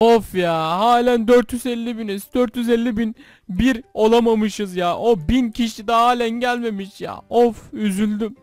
Of ya halen 450 biniz 450 bin bir olamamışız ya o bin kişi daha halen gelmemiş ya of üzüldüm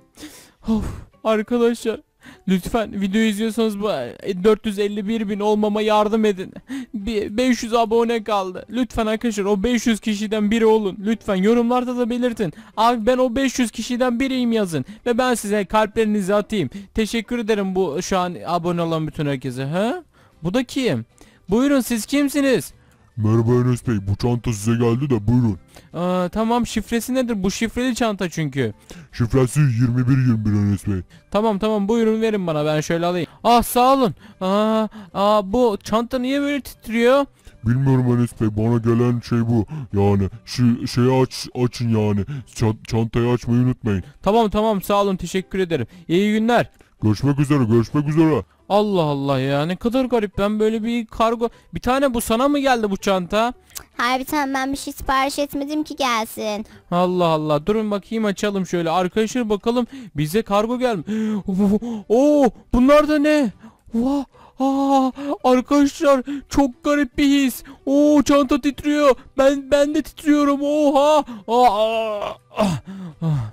of arkadaşlar lütfen video izliyorsanız bu 451 e, bin olmama yardım edin bir 500 abone kaldı lütfen arkadaşlar o 500 kişiden biri olun lütfen yorumlarda da belirtin abi ben o 500 kişiden biriyim yazın ve ben size kalplerinizi atayım teşekkür ederim bu şu an abone olan bütün herkese ha bu da kim? Buyurun siz kimsiniz? Merhaba Enes Bey bu çanta size geldi de buyurun. Aa, tamam şifresi nedir? Bu şifreli çanta çünkü. Şifresi 2121 Enes Bey. Tamam tamam buyurun verin bana ben şöyle alayım. Ah sağ olun. Aa, aa, bu çanta niye böyle titriyor? Bilmiyorum Enes Bey bana gelen şey bu. Yani şu şeyi aç, açın yani. Ç- çantayı açmayı unutmayın. Tamam tamam sağ olun teşekkür ederim. İyi günler. Görüşmek üzere görüşmek üzere. Allah Allah ya ne kadar garip ben böyle bir kargo bir tane bu sana mı geldi bu çanta? bir Harbiden ben bir şey sipariş etmedim ki gelsin. Allah Allah durun bakayım açalım şöyle arkadaşlar bakalım bize kargo gelmiş. Oo bunlar da ne? Vah Aa, arkadaşlar çok garip bir his. Oo çanta titriyor. Ben ben de titriyorum. Oha. Aa, aa, aa,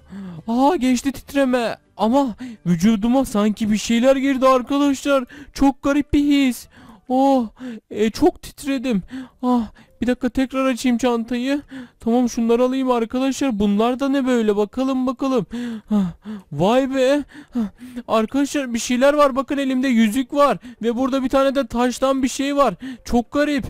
aa geçti titreme. Ama vücuduma sanki bir şeyler girdi arkadaşlar. Çok garip bir his. Oh e, çok titredim. Ah bir dakika tekrar açayım çantayı. Tamam şunları alayım arkadaşlar. Bunlar da ne böyle bakalım bakalım. Ah, vay be. Ah, arkadaşlar bir şeyler var. Bakın elimde yüzük var. Ve burada bir tane de taştan bir şey var. Çok garip.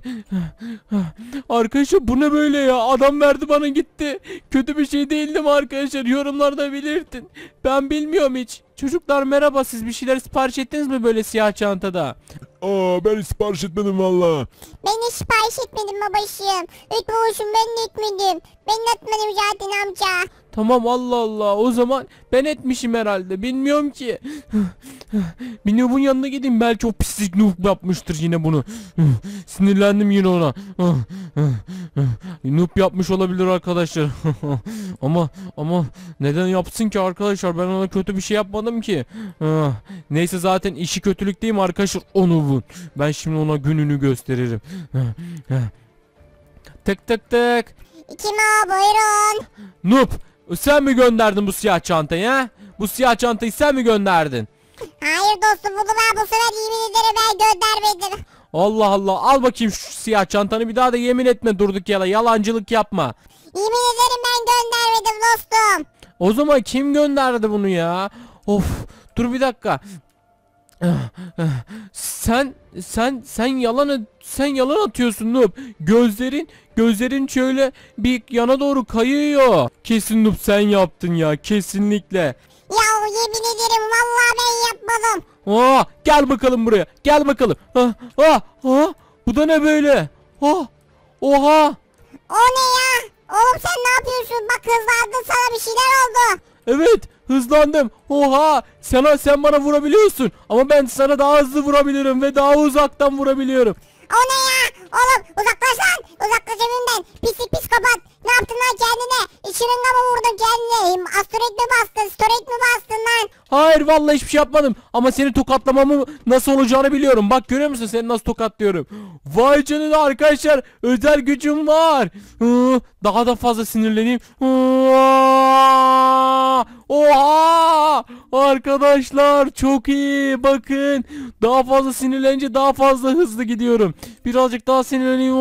Ah, arkadaşlar bu ne böyle ya? Adam verdi bana gitti. Kötü bir şey değildi mi arkadaşlar? Yorumlarda bilirdin. Ben bilmiyorum hiç. Çocuklar merhaba siz bir şeyler sipariş ettiniz mi böyle siyah çantada? Aa ben sipariş etmedim valla. Ben sipariş etmedim babacığım. Ütme olsun ben de etmedim. Ben de atmadım zaten amca. Tamam Allah Allah o zaman ben etmişim herhalde bilmiyorum ki. bir Nub'un yanına gideyim belki o pislik Nub yapmıştır yine bunu. Sinirlendim yine ona. Nub yapmış olabilir arkadaşlar. ama ama neden yapsın ki arkadaşlar ben ona kötü bir şey yapmadım ki. Neyse zaten işi kötülük değil mi arkadaşlar onu vur. Ben şimdi ona gününü gösteririm. tık tık tık. Kim buyurun. Noob e, sen mi gönderdin bu siyah çantayı ha? Bu siyah çantayı sen mi gönderdin? Hayır dostum bunu ben bu sefer yemin ederim ben göndermedim. Allah Allah al bakayım şu siyah çantanı bir daha da yemin etme durduk yala yalancılık yapma. Yemin ederim ben göndermedim dostum. O zaman kim gönderdi bunu ya? Of dur bir dakika sen sen sen yalan sen yalan atıyorsun Noob. Gözlerin gözlerin şöyle bir yana doğru kayıyor. Kesin Noob sen yaptın ya kesinlikle. Ya yemin ederim vallahi ben yapmadım. Aa, oh, gel bakalım buraya. Gel bakalım. ha ah, ah, ha ah, ha Bu da ne böyle? Ah, oha. O ne ya? Oğlum sen ne yapıyorsun? Bak hızlandın sana bir şeyler oldu. Evet hızlandım. Oha Sena sen bana vurabiliyorsun. Ama ben sana daha hızlı vurabilirim ve daha uzaktan vurabiliyorum. O ne ya? Oğlum uzaklaş lan. Uzaklaş evimden. Pisi psikopat. Ne yaptın lan kendine? Şırınga mı vurdun kendine? Asteroid mi bastın? Steroid mi bastın lan? Hayır vallahi hiçbir şey yapmadım. Ama seni tokatlamamı nasıl olacağını biliyorum. Bak görüyor musun seni nasıl tokatlıyorum. Vay canına arkadaşlar özel gücüm var. Daha da fazla sinirleneyim. Oha! Arkadaşlar çok iyi. Bakın. Daha fazla sinirlenince daha fazla hızlı gidiyorum. Birazcık daha sinirleneyim.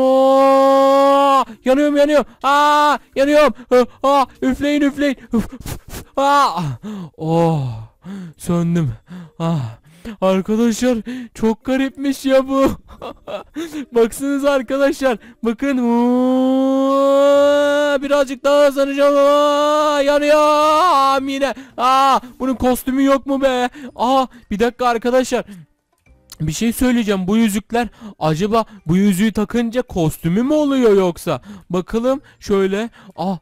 Yanıyorum yanıyorum. Aa, yanıyorum. üfleyin üfleyin. Aa, oh söndüm. Ah arkadaşlar çok garipmiş ya bu. Baksınız arkadaşlar bakın Uuu, birazcık daha hızlanacağım yanıyor yine. Aa, bunun kostümü yok mu be? Aa, bir dakika arkadaşlar bir şey söyleyeceğim bu yüzükler acaba bu yüzüğü takınca kostümü mü oluyor yoksa bakalım şöyle ah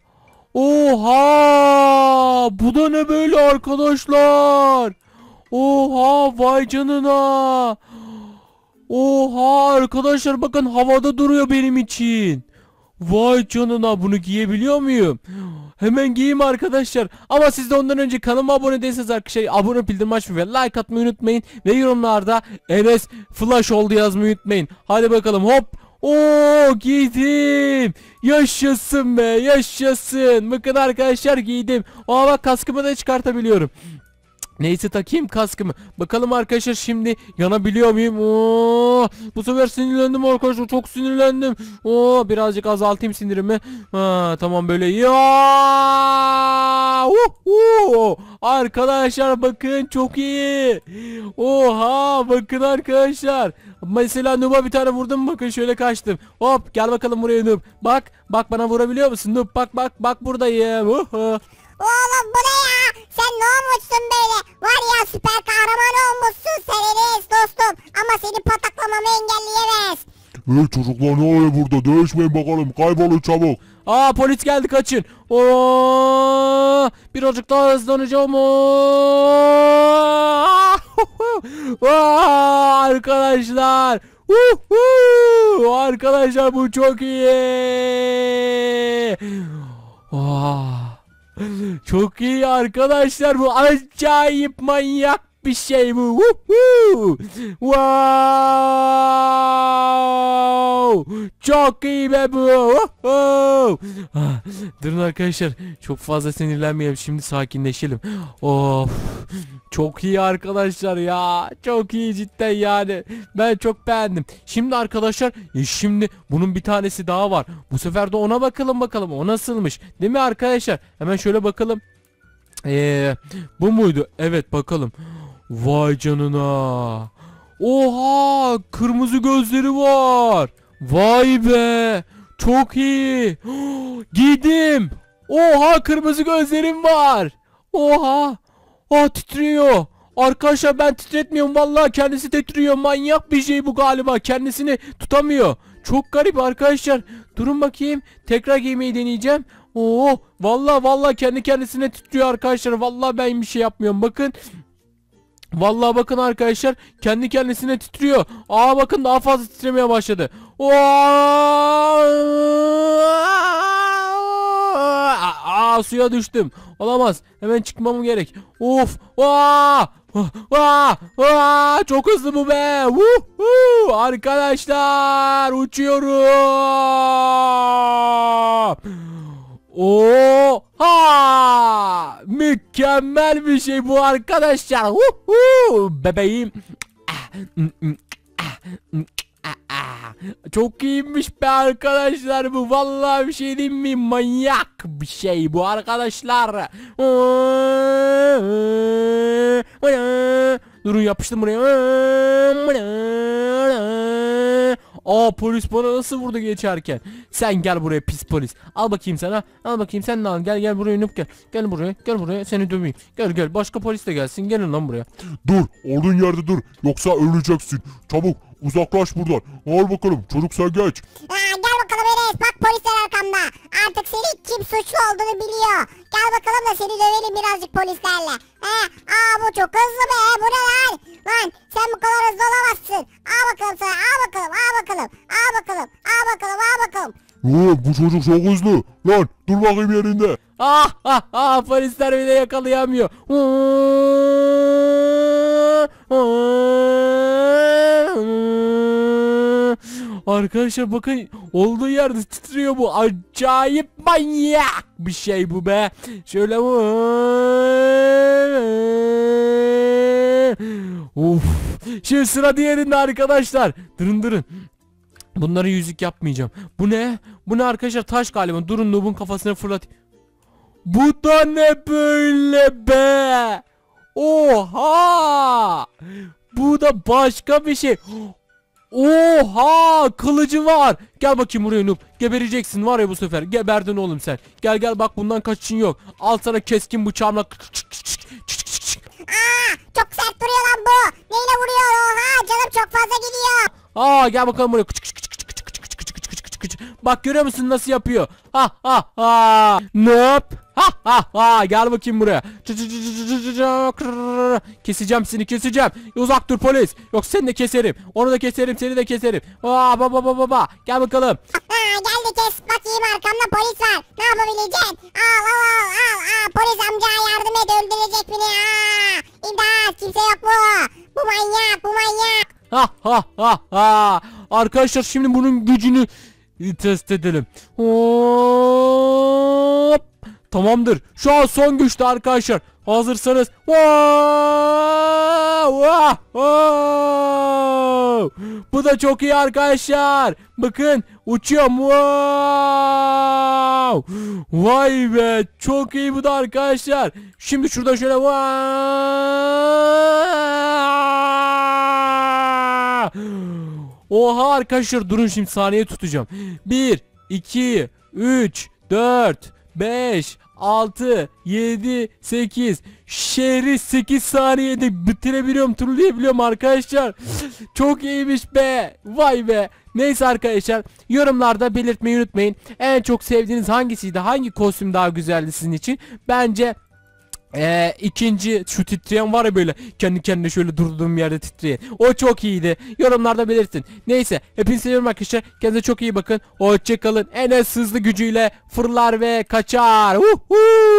Oha! Bu da ne böyle arkadaşlar? Oha vay canına. Oha arkadaşlar bakın havada duruyor benim için. Vay canına bunu giyebiliyor muyum? Hemen giyeyim arkadaşlar. Ama siz de ondan önce kanalıma abone değilseniz arkadaşlar abone bildirim açmayı ve like atmayı unutmayın. Ve yorumlarda Enes Flash oldu yazmayı unutmayın. Hadi bakalım hop. Oo giydim. Yaşasın be yaşasın. Bakın arkadaşlar giydim. Aa bak kaskımı da çıkartabiliyorum. Neyse takayım kaskımı. Bakalım arkadaşlar şimdi yanabiliyor muyum? Oo, bu sefer sinirlendim arkadaşlar. Çok sinirlendim. Oo, birazcık azaltayım sinirimi. Ha, tamam böyle. Ya! Uh, uh. Arkadaşlar bakın çok iyi. Oha bakın arkadaşlar. Mesela Nub'a bir tane vurdum bakın şöyle kaçtım. Hop gel bakalım buraya Nub. Bak bak bana vurabiliyor musun Nub? Bak bak bak buradayım. Uh, uh. Sen ne olmuşsun böyle? Var ya süper kahraman olmuşsun severiz dostum. Ama seni pataklamamı engelleyemez. Hey çocuklar ne oluyor burada? Dövüşmeyin bakalım. Kaybolun çabuk. Aa polis geldi kaçın. Oo, birazcık daha hızlanacağım. Oo. arkadaşlar. Uhu. Arkadaşlar bu çok iyi. Aa. Çok iyi arkadaşlar bu acayip manyak bir şey bu. Wow! Çok iyi be bu. Ah, durun arkadaşlar. Çok fazla sinirlenmeyelim. Şimdi sakinleşelim. Of! Çok iyi arkadaşlar ya. Çok iyi cidden yani. Ben çok beğendim. Şimdi arkadaşlar e, şimdi bunun bir tanesi daha var. Bu sefer de ona bakalım bakalım. O nasılmış? Değil mi arkadaşlar? Hemen şöyle bakalım. Ee, bu muydu? Evet bakalım. Vay canına. Oha kırmızı gözleri var. Vay be. Çok iyi. Gidim. Oha kırmızı gözlerim var. Oha. oha ah, titriyor. Arkadaşlar ben titretmiyorum vallahi kendisi titriyor manyak bir şey bu galiba kendisini tutamıyor. Çok garip arkadaşlar. Durun bakayım tekrar giymeyi deneyeceğim. Oo vallahi vallahi kendi kendisine titriyor arkadaşlar. Vallahi ben bir şey yapmıyorum. Bakın Vallahi bakın arkadaşlar kendi kendisine titriyor. Aa bakın daha fazla titremeye başladı. Aa suya düştüm. Olamaz. Hemen çıkmam gerek. Of! Aa! Aa! Aa! Çok hızlı bu be. Woohoo! Arkadaşlar uçuyorum. Oha! Mükemmel bir şey bu arkadaşlar. Uhu! Bebeğim. Çok iyiymiş be arkadaşlar bu vallahi bir şey değil mi manyak bir şey bu arkadaşlar. Durun yapıştım buraya. Aa polis bana nasıl vurdu geçerken. Sen gel buraya pis polis. Al bakayım sana. Al bakayım sen de al. Gel gel buraya nüp gel. Gel buraya. Gel buraya. Seni döveyim. Gel gel. Başka polis de gelsin. Gelin lan buraya. Dur. Olduğun yerde dur. Yoksa öleceksin. Çabuk uzaklaş buradan. Al bakalım. Çocuk sen geç. Enes bak polisler arkamda. Artık seni kim suçlu olduğunu biliyor. Gel bakalım da seni dövelim birazcık polislerle. He, aa bu çok hızlı be bu ne lan? Lan sen bu kadar hızlı olamazsın. Al bakalım sana al bakalım al bakalım. Al bakalım al bakalım al bakalım. Oo, bu çocuk çok hızlı. Lan dur bakayım yerinde. Ah ah ah polisler bile yakalayamıyor. Aa, aa. Arkadaşlar bakın olduğu yerde titriyor bu. Acayip manyak bir şey bu be. Şöyle bu. Of. Şimdi sıra diğerinde arkadaşlar. Dırın dırın. Bunları yüzük yapmayacağım. Bu ne? Bu ne arkadaşlar? Taş galiba. Durun Noob'un kafasına fırlat. Bu da ne böyle be? Oha! Bu da başka bir şey. Oha kılıcı var. Gel bakayım buraya noob. Gebereceksin var ya bu sefer. Geberdin oğlum sen. Gel gel bak bundan kaçışın yok. Al sana keskin bıçağımla. Aa, çok sert duruyor lan bu. Neyle vuruyor? Oha canım çok fazla gidiyor. Aa gel bakalım buraya. Küçük küçük küçük küçük. Bak görüyor musun nasıl yapıyor? Ha ha ha. Nöp. Ha ha ha. Gel bakayım buraya. Keseceğim seni keseceğim. E, uzak dur polis. Yok seni de keserim. Onu da keserim seni de keserim. Aa baba baba baba. Gel bakalım. Gel de kes bakayım arkamda polis var. Ne yapabileceğim? Al al al al. al. Polis amca yardım et öldürecek beni. İmdat kimse yok mu? Bu manyak bu manyak. Ha ha ha ha. Arkadaşlar şimdi bunun gücünü test edelim. Hop. Tamamdır. Şu an son güçte arkadaşlar. Hazırsanız. Bu da çok iyi arkadaşlar. Bakın uçuyorum. Wow. Vay be çok iyi bu da arkadaşlar. Şimdi şurada şöyle wow. Oha arkadaşlar durun şimdi saniye tutacağım. 1, 2, 3, 4, 5, 6, 7, 8. Şehri 8 saniyede bitirebiliyorum, turlayabiliyorum arkadaşlar. Çok iyiymiş be. Vay be. Neyse arkadaşlar yorumlarda belirtmeyi unutmayın. En çok sevdiğiniz hangisiydi? Hangi kostüm daha güzeldi sizin için? Bence ee, ikinci şu titreyen var ya böyle kendi kendine şöyle durduğum yerde titreyen. O çok iyiydi. Yorumlarda belirtin. Neyse hepinizi seviyorum arkadaşlar. Kendinize çok iyi bakın. Hoşçakalın. En az hızlı gücüyle fırlar ve kaçar. Uhu.